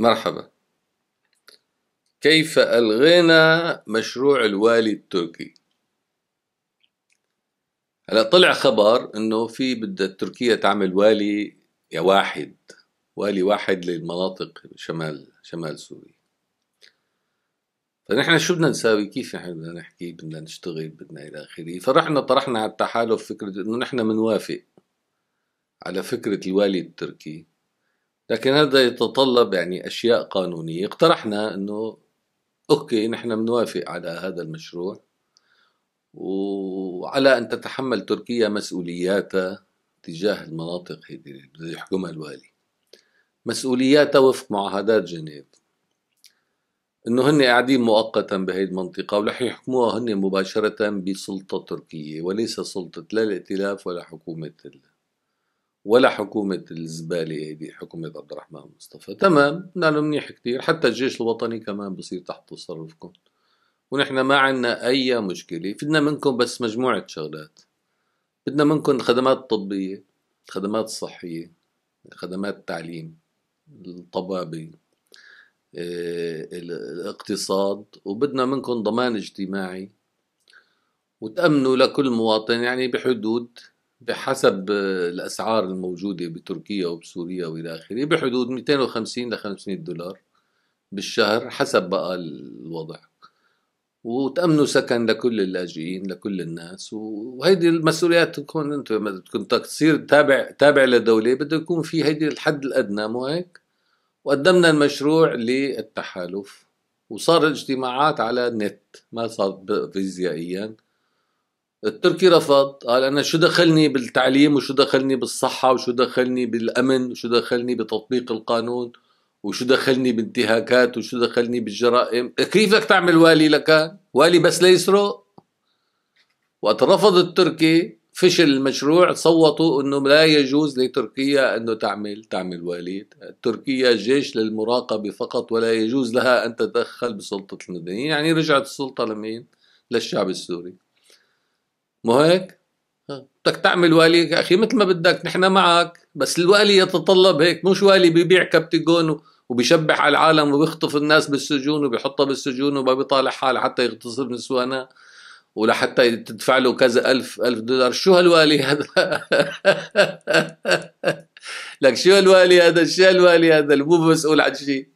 مرحبا كيف ألغينا مشروع الوالي التركي هلا طلع خبر انه في بدها تركيا تعمل والي يا واحد والي واحد للمناطق شمال شمال سوريا فنحن شو بدنا نساوي كيف نحن بدنا نحكي بدنا نشتغل بدنا الى اخره فرحنا طرحنا على التحالف فكره انه نحن بنوافق على فكره الوالي التركي لكن هذا يتطلب يعني اشياء قانونيه اقترحنا انه اوكي نحن بنوافق على هذا المشروع وعلى ان تتحمل تركيا مسؤولياتها تجاه المناطق اللي بده يحكمها الوالي مسؤولياتها وفق معاهدات جنيف انه هن قاعدين مؤقتا بهي المنطقه ورح يحكموها هن مباشره بسلطه تركيه وليس سلطه لا الائتلاف ولا حكومه ولا حكومة الزبالة هذه حكومة عبد الرحمن مصطفى تمام نحن منيح كتير حتى الجيش الوطني كمان بصير تحت تصرفكم ونحن ما عنا أي مشكلة بدنا منكم بس مجموعة شغلات بدنا منكم خدمات طبية خدمات صحية خدمات تعليم الطبابة آه، الاقتصاد وبدنا منكم ضمان اجتماعي وتأمنوا لكل مواطن يعني بحدود بحسب الاسعار الموجوده بتركيا وبسوريا والى اخره بحدود 250 ل 500 دولار بالشهر حسب بقى الوضع وتأمنوا سكن لكل اللاجئين لكل الناس وهيدي المسؤوليات تكون انت بدكم تصير تابع تابع لدولة بده يكون في هيدي الحد الأدنى مو هيك وقدمنا المشروع للتحالف وصار الاجتماعات على النت ما صار فيزيائيا التركي رفض قال انا شو دخلني بالتعليم وشو دخلني بالصحه وشو دخلني بالامن وشو دخلني بتطبيق القانون وشو دخلني بانتهاكات وشو دخلني بالجرائم كيف بدك تعمل والي لكان والي بس ليسرق وقت رفض التركي فشل المشروع صوتوا انه لا يجوز لتركيا انه تعمل تعمل والي تركيا جيش للمراقبه فقط ولا يجوز لها ان تتدخل بسلطه المدنيين يعني رجعت السلطه لمين للشعب السوري مو هيك؟ بدك تعمل والي يا اخي مثل ما بدك نحن معك بس الوالي يتطلب هيك مش والي بيبيع كابتيجون وبيشبح على العالم وبيخطف الناس بالسجون وبيحطها بالسجون وما بيطالع حاله حتى يغتصب نسوانها ولحتى تدفع له كذا ألف ألف دولار شو هالوالي هذا لك شو الوالي هذا شو الوالي هذا اللي مو مسؤول عن شيء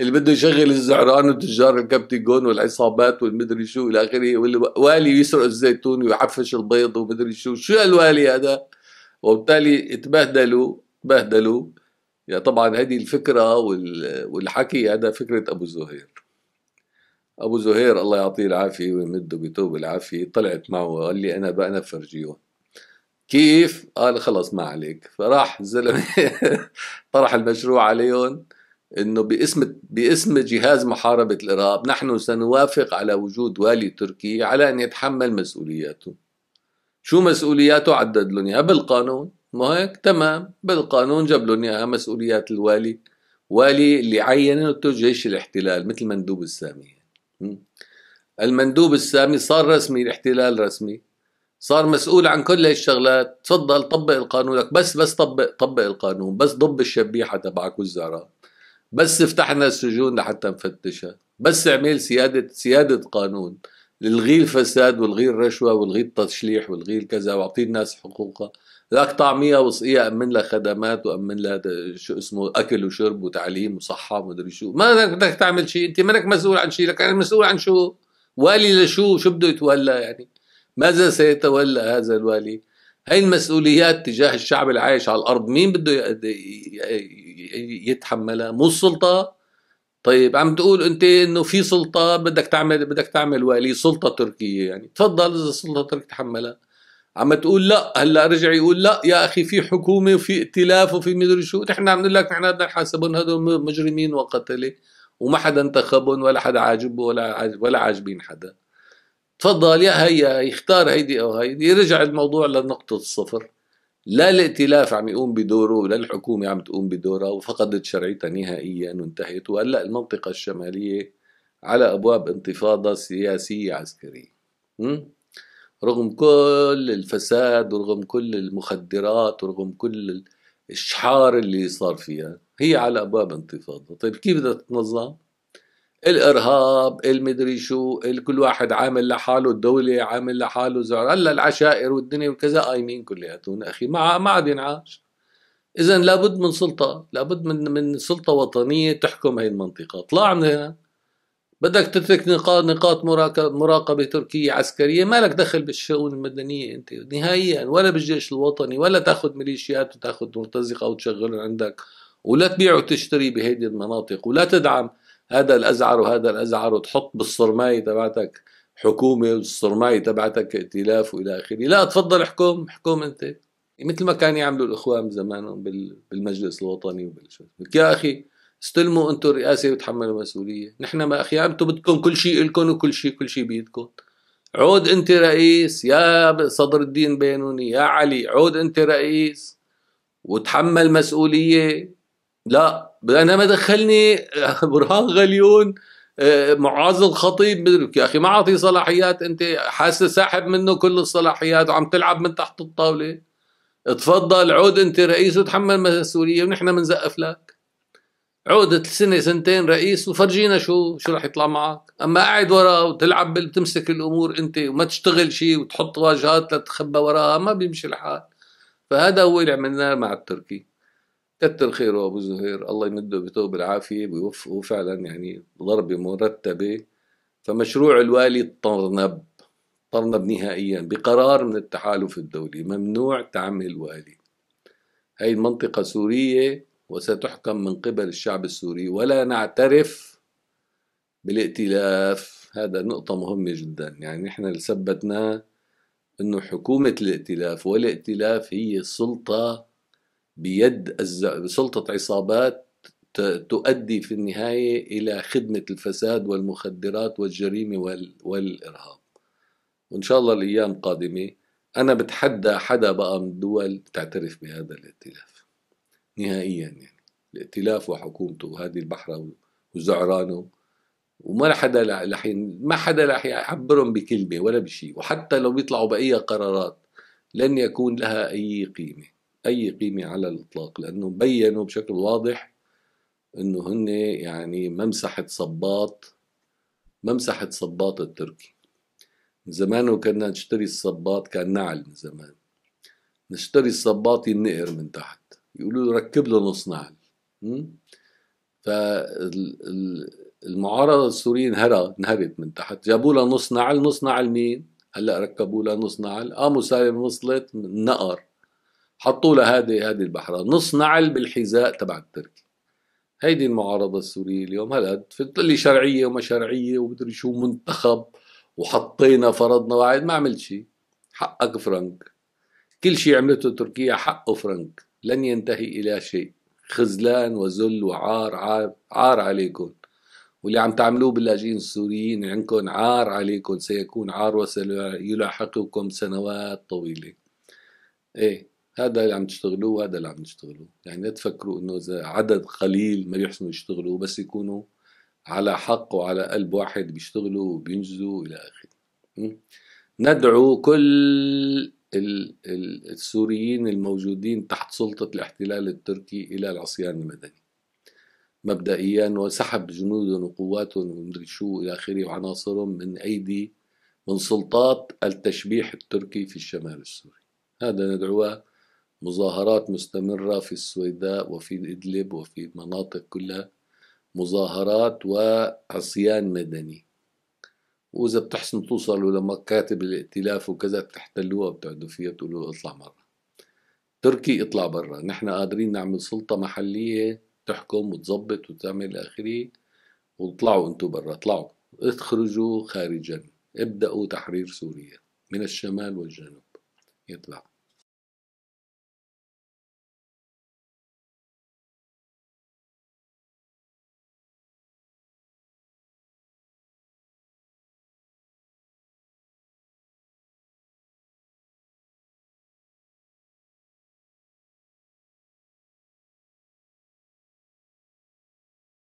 اللي بده يشغل الزعران وتجار الكابتيجون والعصابات والمدري شو الى اخره والوالي يسرق الزيتون ويحفش البيض ومدري شو شو الوالي هذا وبالتالي تبهدلوا تبهدلوا يا طبعا هذه الفكرة والحكي هذا فكرة أبو زهير أبو زهير الله يعطيه العافية ويمده بتوب العافية طلعت معه وقال لي أنا بقى أنا فرجيون كيف؟ قال خلص ما عليك فراح زلمه طرح المشروع عليهم انه باسم باسم جهاز محاربه الارهاب نحن سنوافق على وجود والي تركي على ان يتحمل مسؤولياته. شو مسؤولياته عدد لهم اياها بالقانون مو هيك؟ تمام بالقانون جاب لهم اياها مسؤوليات الوالي والي اللي عينته جيش الاحتلال مثل مندوب السامي المندوب السامي صار رسمي الاحتلال رسمي صار مسؤول عن كل هالشغلات تفضل طبق القانون لك بس بس طبق طبق القانون بس ضب الشبيحه تبعك والزهراء بس لنا السجون لحتى نفتشها بس اعمل سياده سياده قانون الغي الفساد والغي الرشوه والغي التشليح والغي الكذا واعطي الناس حقوقها لك طعميها وسقيها امن لها خدمات وامن لها شو اسمه اكل وشرب وتعليم وصحه ومدري شو ما بدك تعمل شيء انت مالك مسؤول عن شيء لك انا مسؤول عن شو والي لشو شو بده يتولى يعني ماذا سيتولى هذا الوالي هاي المسؤوليات تجاه الشعب العايش على الأرض مين بده يتحملها مو السلطة طيب عم تقول انت انه في سلطه بدك تعمل بدك تعمل والي سلطه تركيه يعني تفضل اذا السلطه تركي تحملها عم تقول لا هلا رجع يقول لا يا اخي في حكومه وفي ائتلاف وفي مدري شو نحن عم نقول لك نحن بدنا نحاسبهم هدول مجرمين وقتله وما حدا انتخبهم ولا حدا عاجبه ولا عاجب ولا عاجبين حدا تفضل يا هيا يختار هيدي او هيدي رجع الموضوع لنقطه الصفر لا الائتلاف عم يقوم بدوره لا الحكومه عم تقوم بدورها وفقدت شرعيتها نهائيا وانتهت وهلا المنطقه الشماليه على ابواب انتفاضه سياسيه عسكريه رغم كل الفساد ورغم كل المخدرات ورغم كل الشحار اللي صار فيها هي على ابواب انتفاضه طيب كيف بدها تتنظم الارهاب المدري شو كل واحد عامل لحاله الدوله عامل لحاله زعر هلا العشائر والدنيا وكذا قايمين كلياتهم اخي ما ما عاد ينعاش اذا لابد من سلطه لابد من من سلطه وطنيه تحكم هي المنطقه اطلع من هنا بدك تترك نقاط نقاط مراقبه تركيه عسكريه ما لك دخل بالشؤون المدنيه انت نهائيا ولا بالجيش الوطني ولا تاخذ ميليشيات وتاخذ مرتزقه وتشغلهم عندك ولا تبيع وتشتري بهيدي المناطق ولا تدعم هذا الازعر وهذا الازعر وتحط بالصرماي تبعتك حكومه والصرماي تبعتك ائتلاف والى اخره لا تفضل احكم احكم انت مثل ما كانوا يعملوا الاخوان زمان بالمجلس الوطني وبالشو يا اخي استلموا انتم الرئاسه وتحملوا مسؤوليه نحن ما اخي انتم بدكم كل شيء لكم وكل شيء كل شيء بيدكم عود انت رئيس يا صدر الدين بينوني يا علي عود انت رئيس وتحمل مسؤوليه لا انا ما دخلني برهان غليون آه، معاذ الخطيب يا اخي ما اعطيه صلاحيات انت حاسه ساحب منه كل الصلاحيات وعم تلعب من تحت الطاوله تفضل عود انت رئيس وتحمل مسؤوليه ونحن بنزقف لك عود سنه سنتين رئيس وفرجينا شو شو رح يطلع معك اما قاعد ورا وتلعب بتمسك الامور انت وما تشتغل شيء وتحط واجهات لتخبى وراها ما بيمشي الحال فهذا هو اللي عملناه مع التركي كتر خيره ابو زهير الله يمده بثوب العافيه ويوفقه فعلا يعني ضربه مرتبه فمشروع الوالي طرنب طرنب نهائيا بقرار من التحالف الدولي ممنوع تعمل والي هاي المنطقة سورية وستحكم من قبل الشعب السوري ولا نعترف بالائتلاف هذا نقطة مهمة جدا يعني نحن اللي ثبتناه انه حكومة الائتلاف والائتلاف هي السلطة بيد سلطة عصابات تؤدي في النهاية إلى خدمة الفساد والمخدرات والجريمة والإرهاب وإن شاء الله الأيام قادمة أنا بتحدى حدا بقى من الدول تعترف بهذا الائتلاف نهائيا يعني الائتلاف وحكومته وهذه البحرة وزعرانه وما حدا لحين ما حدا رح يعبرهم بكلمة ولا بشيء وحتى لو بيطلعوا بأي قرارات لن يكون لها أي قيمة أي قيمة على الإطلاق لأنه بينوا بشكل واضح أنه هن يعني ممسحة صباط ممسحة صباط التركي زمان كنا نشتري الصباط كان نعل من زمان نشتري الصباط ينقر من تحت يقولوا له ركب له نص نعل فالمعارضة السورية انهرت انهرت من تحت جابوا لها نص نعل نص نعل مين؟ هلا ركبوا لها نص نعل قاموا سالم وصلت نقر حطوا له هذه هذه البحرة نص نعل بالحذاء تبع التركي هيدي المعارضة السورية اليوم هلا بتقول لي شرعية وما شرعية وبدري شو منتخب وحطينا فرضنا وعد ما عملت شيء حقك فرنك كل شيء عملته تركيا حقه فرنك لن ينتهي إلى شيء خذلان وذل وعار عار, عار عليكم واللي عم تعملوه باللاجئين السوريين عندكم عار عليكم سيكون عار وسيلاحقكم سنوات طويلة ايه هذا اللي عم تشتغلوه وهذا اللي عم نشتغلوه يعني لا تفكروا انه اذا عدد قليل ما بيحسنوا يشتغلوا بس يكونوا على حق وعلى قلب واحد بيشتغلوا وبينجزوا الى اخره ندعو كل السوريين الموجودين تحت سلطة الاحتلال التركي إلى العصيان المدني مبدئيا وسحب جنودهم وقواتهم ومدري شو إلى آخره وعناصرهم من أيدي من سلطات التشبيح التركي في الشمال السوري هذا ندعوه مظاهرات مستمرة في السويداء وفي إدلب وفي مناطق كلها مظاهرات وعصيان مدني وإذا بتحسن توصلوا لمكاتب الائتلاف وكذا بتحتلوها بتقعدوا فيها بتقولوا اطلع برا تركي اطلع برا نحن قادرين نعمل سلطة محلية تحكم وتظبط وتعمل آخره واطلعوا انتوا برا اطلعوا اخرجوا خارجا ابدأوا تحرير سوريا من الشمال والجنوب يطلع